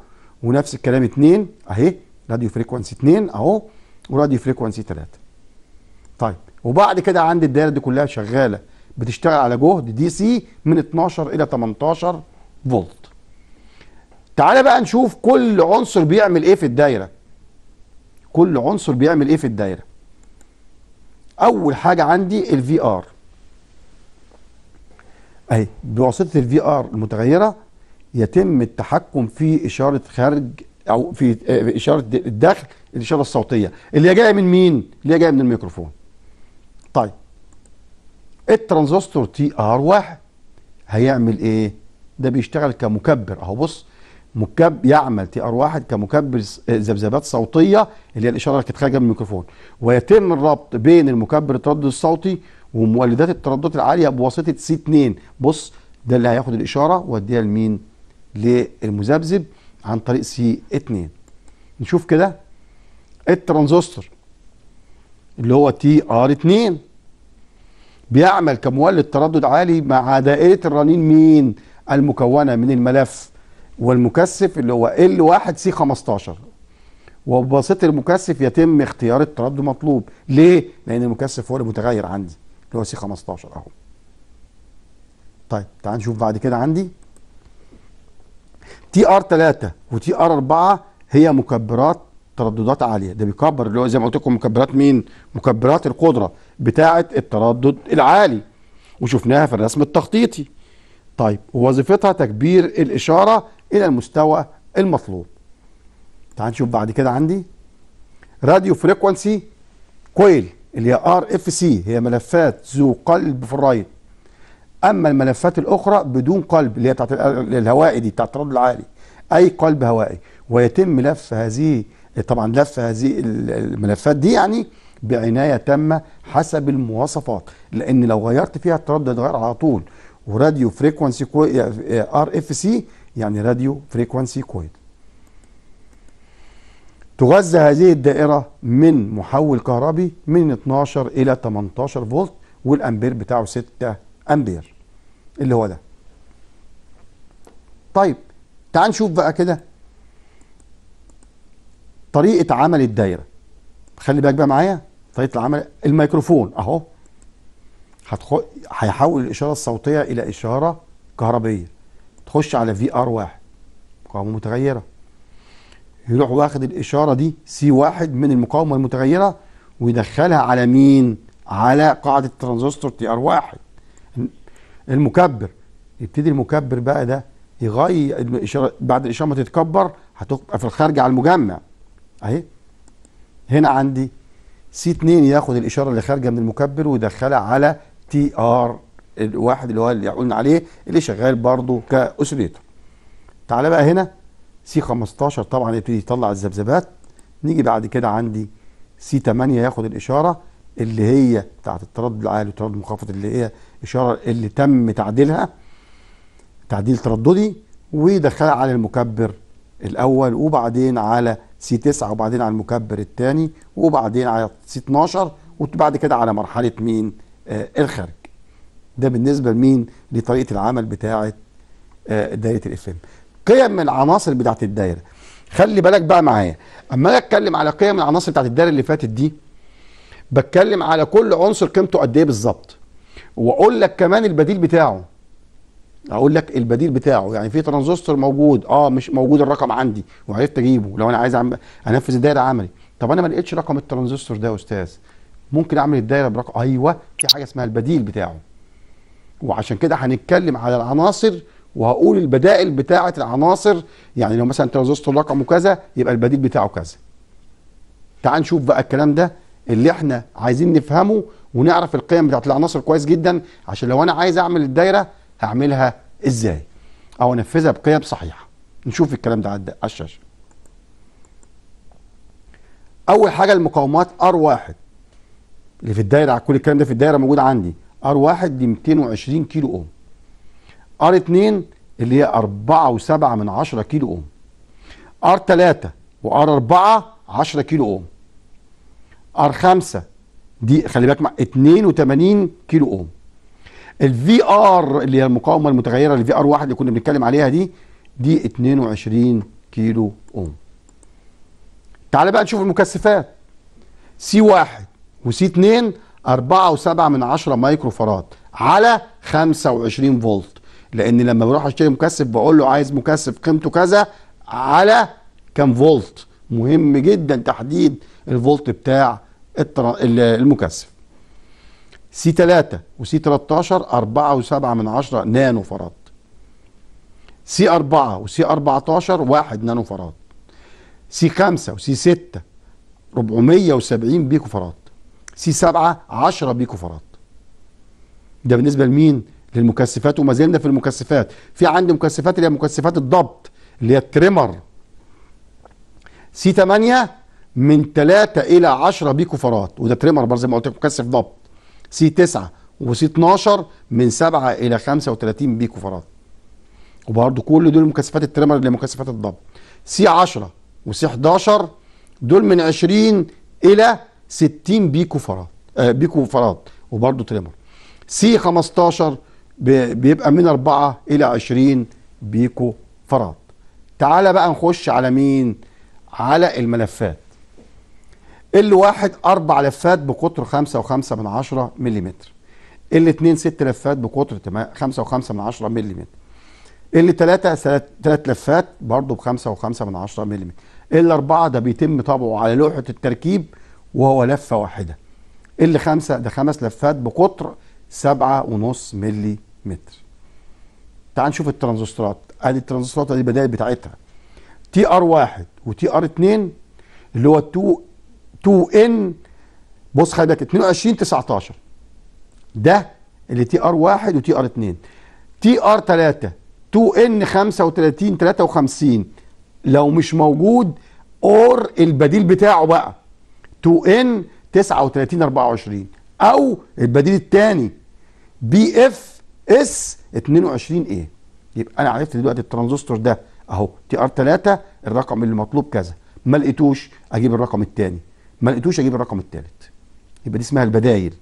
ونفس الكلام اثنين اهي راديو فريكوانسي اثنين اهو وراديو فريكوانسي ثلاثة طيب وبعد كده عندي الدايره دي كلها شغاله بتشتغل على جهد دي سي من 12 الى 18 فولت تعالى بقى نشوف كل عنصر بيعمل ايه في الدايره كل عنصر بيعمل ايه في الدايره اول حاجه عندي الفي ار اهي بواسطه الفي ار المتغيره يتم التحكم في اشاره خارج او في آه، اشاره الداخل الاشاره الصوتيه اللي هي جايه من مين اللي هي جايه من الميكروفون طيب الترانزستور تي ار واحد هيعمل ايه ده بيشتغل كمكبر اهو بص مكب يعمل تي ار واحد كمكبر ذبذبات صوتيه اللي هي الاشاره اللي كانت خارجه من الميكروفون ويتم الربط بين المكبر التردد الصوتي ومولدات الترددات العاليه بواسطه سي 2 بص ده اللي هياخد الاشاره ويديها لمين؟ للمذبذب عن طريق سي 2 نشوف كده الترانزستور اللي هو تي ار 2 بيعمل كمولد تردد عالي مع دائره الرنين مين؟ المكونه من الملف والمكثف اللي هو ال1 سي 15 وبواسطه المكثف يتم اختيار التردد المطلوب ليه لان المكثف هو المتغير عندي اللي هو سي 15 اهو طيب تعال نشوف بعد كده عندي تي ار 3 وتي ار 4 هي مكبرات ترددات عاليه ده بيكبر اللي هو زي ما قلت لكم مكبرات مين مكبرات القدره بتاعه التردد العالي وشفناها في الرسم التخطيطي طيب وظيفتها تكبير الاشاره إلى المستوى المطلوب تعال نشوف بعد كده عندي راديو فريكوانسي كويل اللي هي ار اف سي هي ملفات ذو قلب في الرايد اما الملفات الاخرى بدون قلب اللي هي بتاعت الهوائي دي بتاعت التردد العالي اي قلب هوائي ويتم لف هذه طبعا لف هذه الملفات دي يعني بعنايه تامه حسب المواصفات لان لو غيرت فيها التردد غير على طول وراديو فريكوانسي ار اف آه، سي آه، يعني راديو فريكوانسي كويد تغذى هذه الدائرة من محول كهربي من 12 إلى 18 فولت والأمبير بتاعه 6 أمبير اللي هو ده طيب تعال نشوف بقى كده طريقة عمل الدايرة خلي بالك بقى معايا طريقة العمل الميكروفون أهو هيحول الإشارة الصوتية إلى إشارة كهربية خش على في ار واحد مقاومه متغيره يروح واخد الاشاره دي سي واحد من المقاومه المتغيره ويدخلها على مين على قاعده الترانزستور تي ار واحد المكبر يبتدي المكبر بقى ده يغير الاشاره بعد الاشاره ما تتكبر هتبقى في الخارج على المجمع اهي هنا عندي سي 2 ياخد الاشاره اللي خارجه من المكبر ويدخلها على تي ار الواحد اللي هو اللي قلنا عليه اللي شغال برضه كاسريته. تعالى بقى هنا سي 15 طبعا يبتدي يطلع الذبذبات نيجي بعد كده عندي سي 8 ياخد الاشاره اللي هي بتاعت التردد العالي والتردد المنخفض اللي هي اشاره اللي تم تعديلها تعديل ترددي ويدخلها على المكبر الاول وبعدين على سي 9 وبعدين على المكبر الثاني وبعدين على سي 12 وبعد كده على مرحله مين آه الخارج ده بالنسبه لمين لطريقه العمل بتاعه آه، دايره الاف ام قيم العناصر بتاعه الدايره خلي بالك بقى معايا اما انا اتكلم على قيم العناصر بتاعه الدايره اللي فاتت دي بتكلم على كل عنصر قيمته قد ايه بالظبط واقول لك كمان البديل بتاعه اقول لك البديل بتاعه يعني في ترانزستور موجود اه مش موجود الرقم عندي وعرفت اجيبه لو انا عايز انفذ الدايره عملي طب انا ما لقيتش رقم الترانزستور ده يا استاذ ممكن اعمل الدايره برقم ايوه في حاجه اسمها البديل بتاعه وعشان كده هنتكلم على العناصر وهقول البدائل بتاعه العناصر يعني لو مثلا ترانزستور رقمه كذا يبقى البديل بتاعه كذا تعال نشوف بقى الكلام ده اللي احنا عايزين نفهمه ونعرف القيم بتاعت العناصر كويس جدا عشان لو انا عايز اعمل الدايره هعملها ازاي او انفذها بقيم صحيحه نشوف الكلام ده على الشاشه اول حاجه المقاومات ار 1 اللي في الدايره كل الكلام ده في الدايره موجود عندي ار 1 دي 220 كيلو اوم ار 2 اللي هي 4.7 من 10 كيلو اوم ار 3 وار 4 10 كيلو اوم ار 5 دي خلي بالك 82 كيلو اوم الفي ار اللي هي المقاومه المتغيره الفي ار 1 اللي كنا بنتكلم عليها دي دي 22 كيلو اوم تعال بقى نشوف المكثفات سي 1 وسي 2 4.7 من 10 مايكرو فراد على 25 فولت لان لما بروح اشتري مكثف بقول له عايز مكثف قيمته كذا على كام فولت مهم جدا تحديد الفولت بتاع المكثف سي 3 وسي 13 4.7 من 10 نانو فراد سي 4 وسي 14 1 نانو فراد سي 5 وسي 6 470 بيكو فراد سي 7 10 بيكو كفرات ده بالنسبه لمين للمكثفات وما زلنا في المكثفات في عندي مكثفات اللي هي مكثفات الضبط اللي هي التريمر سي 8 من 3 الى 10 بيكو كفرات وده تريمر برضه زي ما قلت لك مكثف ضبط سي 9 وسي 12 من 7 الى 35 بيكو كفرات وبرضه كل دول مكثفات التريمر اللي هي مكثفات الضبط سي 10 وسي 11 دول من 20 الى 60 بيكو فراد آه بيكو فراد وبرده تريمر سي 15 بيبقى من 4 الى 20 بيكو فراد تعالى بقى نخش على مين على الملفات ال واحد اربع لفات بقطر 5.5 من 10 ملم ال2 ست لفات بقطر 5.5 من 10 ملم ال3 ثلاث لفات برضه ب 55 من 10 ملم ال4 ده بيتم طبعه على لوحه التركيب وهو لفة واحدة اللي خمسة ده خمس لفات بقطر سبعة ونص ملي متر تعال نشوف الترانزستورات ادي الترانزستورات ادي البدائل بتاعتها تي ار واحد وتي ار اتنين اللي هو 2 2 ان بص خلي بالك 22 19 ده اللي تي ار واحد وتي ار اتنين تي ار 3 2 ان 35 53 لو مش موجود اور البديل بتاعه بقى 2N 3924 أو البديل الثاني بي اف اس 22 ايه يبقى انا عرفت دلوقتي الترانزستور ده اهو تي ار 3 الرقم اللي مطلوب كذا ما لقيتوش اجيب الرقم الثاني ما لقيتوش اجيب الرقم الثالث يبقى دي اسمها البدايل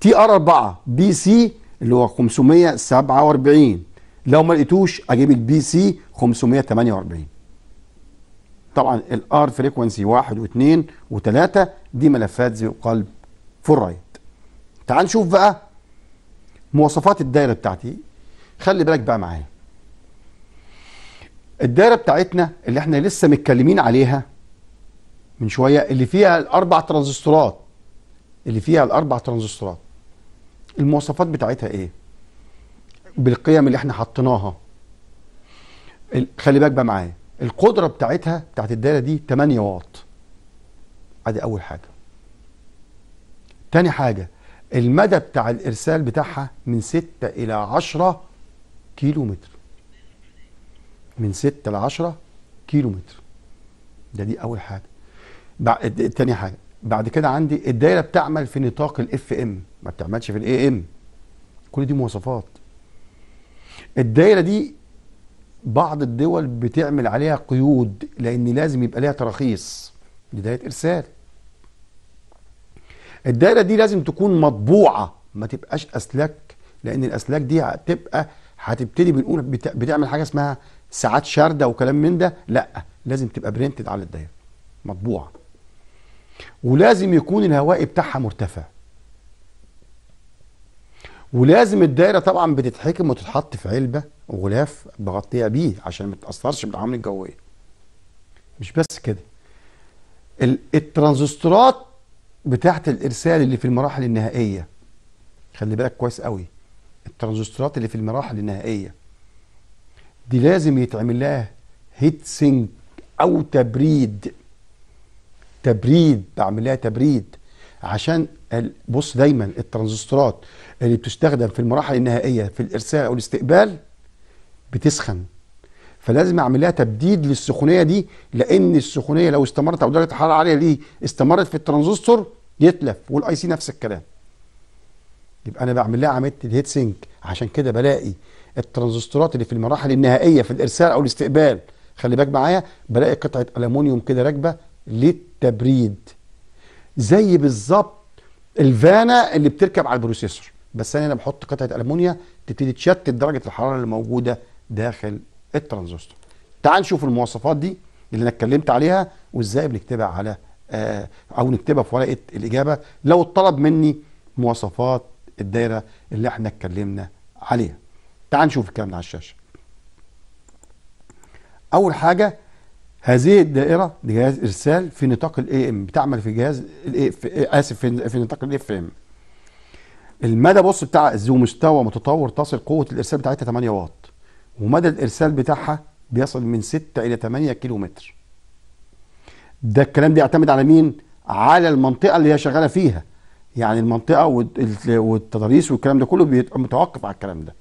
تي ار 4 بي سي اللي هو 547 لو ما لقيتوش اجيب البي سي 548 طبعا الار فريكونسي واحد واثنين وثلاثة دي ملفات ذي قلب فول رايت تعال نشوف بقى مواصفات الدايرة بتاعتي خلي بالك بقى معايا الدايرة بتاعتنا اللي احنا لسه متكلمين عليها من شوية اللي فيها الاربع ترانزستورات اللي فيها الاربع ترانزستورات المواصفات بتاعتها ايه بالقيم اللي احنا حطيناها خلي بالك بقى معايا القدره بتاعتها بتاعت الدايره دي 8 واط ادي اول حاجه تاني حاجه المدى بتاع الارسال بتاعها من 6 الى 10 كيلو متر من 6 ل 10 كيلو متر ده دي اول حاجه بعد تاني حاجه بعد كده عندي الدايره بتعمل في نطاق الاف ام ما بتعملش في الاي ام كل دي مواصفات الدايره دي بعض الدول بتعمل عليها قيود لان لازم يبقى ليها تراخيص بدايه ارسال الدائره دي لازم تكون مطبوعه ما تبقاش اسلاك لان الاسلاك دي هتبقى هتبتدي بنقول بتعمل حاجه اسمها ساعات شارده وكلام من ده لا لازم تبقى برنتد على الدائره مطبوعه ولازم يكون الهوائي بتاعها مرتفع ولازم الدائره طبعا بتتحكم وتتحط في علبه وغلاف بغطيها بيه عشان ما تتاثرش بالعوامل الجويه مش بس كده الترانزستورات بتاعه الارسال اللي في المراحل النهائيه خلي بالك كويس قوي الترانزستورات اللي في المراحل النهائيه دي لازم يتعمل لها هيت سينك او تبريد تبريد بعمل لها تبريد عشان بص دايما الترانزستورات اللي بتستخدم في المراحل النهائيه في الارسال او الاستقبال بتسخن فلازم اعمل لها تبديد للسخونيه دي لان السخونيه لو استمرت او درجه الحراره عاليه دي استمرت في الترانزستور يتلف والاي سي نفس الكلام يبقى انا بعمل لها عمليه الهيت سينك عشان كده بلاقي الترانزستورات اللي في المراحل النهائيه في الارسال او الاستقبال خلي بالك معايا بلاقي قطعه الومنيوم كده راكبه للتبريد زي بالظبط الفانا اللي بتركب على البروسيسور بس انا هنا بحط قطعه المونيا تبتدي تشتت درجه الحراره اللي موجوده داخل الترانزستور تعال نشوف المواصفات دي اللي انا اتكلمت عليها وازاي بنكتبها على آه، او نكتبها في ورقه الاجابه لو اتطلب مني مواصفات الدايره اللي احنا اتكلمنا عليها تعال نشوف الكلام ده على الشاشه اول حاجه هذه الدائره جهاز ارسال في نطاق الاي ام بتعمل في جهاز الاي اسف في, في نطاق الاف ام المدى بص بتاع ذو مستوى متطور تصل قوه الارسال بتاعتها 8 واط ومدى الارسال بتاعها بيصل من 6 الى 8 كيلو متر ده الكلام بيعتمد على مين على المنطقه اللي هي شغاله فيها يعني المنطقه والتضاريس والكلام ده كله بيبقى متوقف على الكلام ده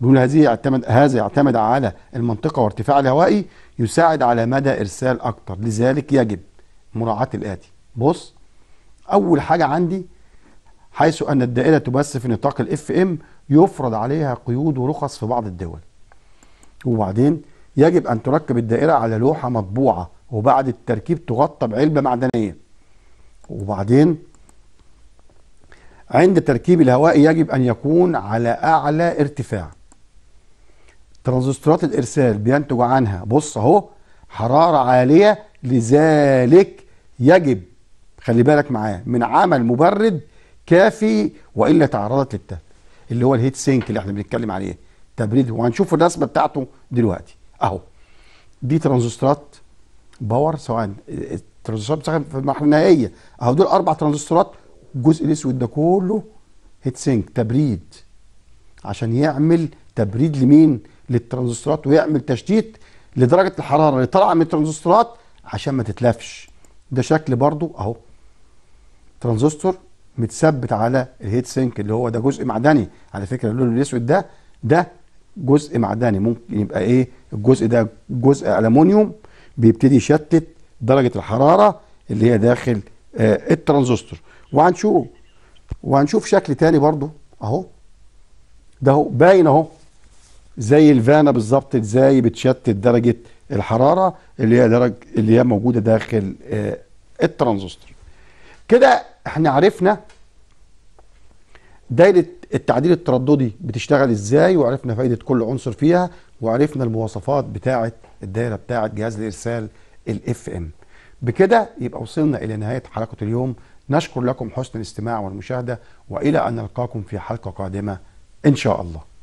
بيقول هذه يعتمد هذا يعتمد على المنطقه وارتفاع الهوائي يساعد على مدى ارسال اكتر لذلك يجب مراعاه الاتي بص اول حاجه عندي حيث أن الدائرة تبث في نطاق الاف ام يفرض عليها قيود ورخص في بعض الدول وبعدين يجب أن تركب الدائرة على لوحة مطبوعة وبعد التركيب تغطى بعلبة معدنية وبعدين عند تركيب الهواء يجب أن يكون على أعلى ارتفاع ترانزستورات الإرسال بينتج عنها بص أهو حرارة عالية لذلك يجب خلي بالك معاه من عمل مبرد كافي والا تعرضت للتلج اللي هو الهيت سينك اللي احنا بنتكلم عليه تبريد وهنشوف الرسمه بتاعته دلوقتي اهو دي ترانزستورات باور سواء الترانزستورات بتستخدم في النهائيه اهو دول اربع ترانزستورات الجزء الاسود ده كله هيت سينك تبريد عشان يعمل تبريد لمين للترانزستورات ويعمل تشتيت لدرجه الحراره اللي طالعه من الترانزستورات عشان ما تتلفش ده شكل برضو اهو ترانزستور متثبت على الهيت سينك اللي هو ده جزء معدني على فكره اللون الاسود ده ده جزء معدني ممكن يبقى ايه الجزء ده جزء الومنيوم بيبتدي يشتت درجه الحراره اللي هي داخل آه الترانزستور وهنشوف وهنشوف شكل تاني برضو اهو ده هو باين اهو زي الفانا بالظبط ازاي بتشتت درجه الحراره اللي هي درجه اللي هي موجوده داخل آه الترانزستور كده احنا عرفنا دايره التعديل الترددي بتشتغل ازاي وعرفنا فائده كل عنصر فيها وعرفنا المواصفات بتاعه الدايره بتاعه جهاز الارسال الاف ام بكده يبقى وصلنا الى نهايه حلقه اليوم نشكر لكم حسن الاستماع والمشاهده والى ان نلقاكم في حلقه قادمه ان شاء الله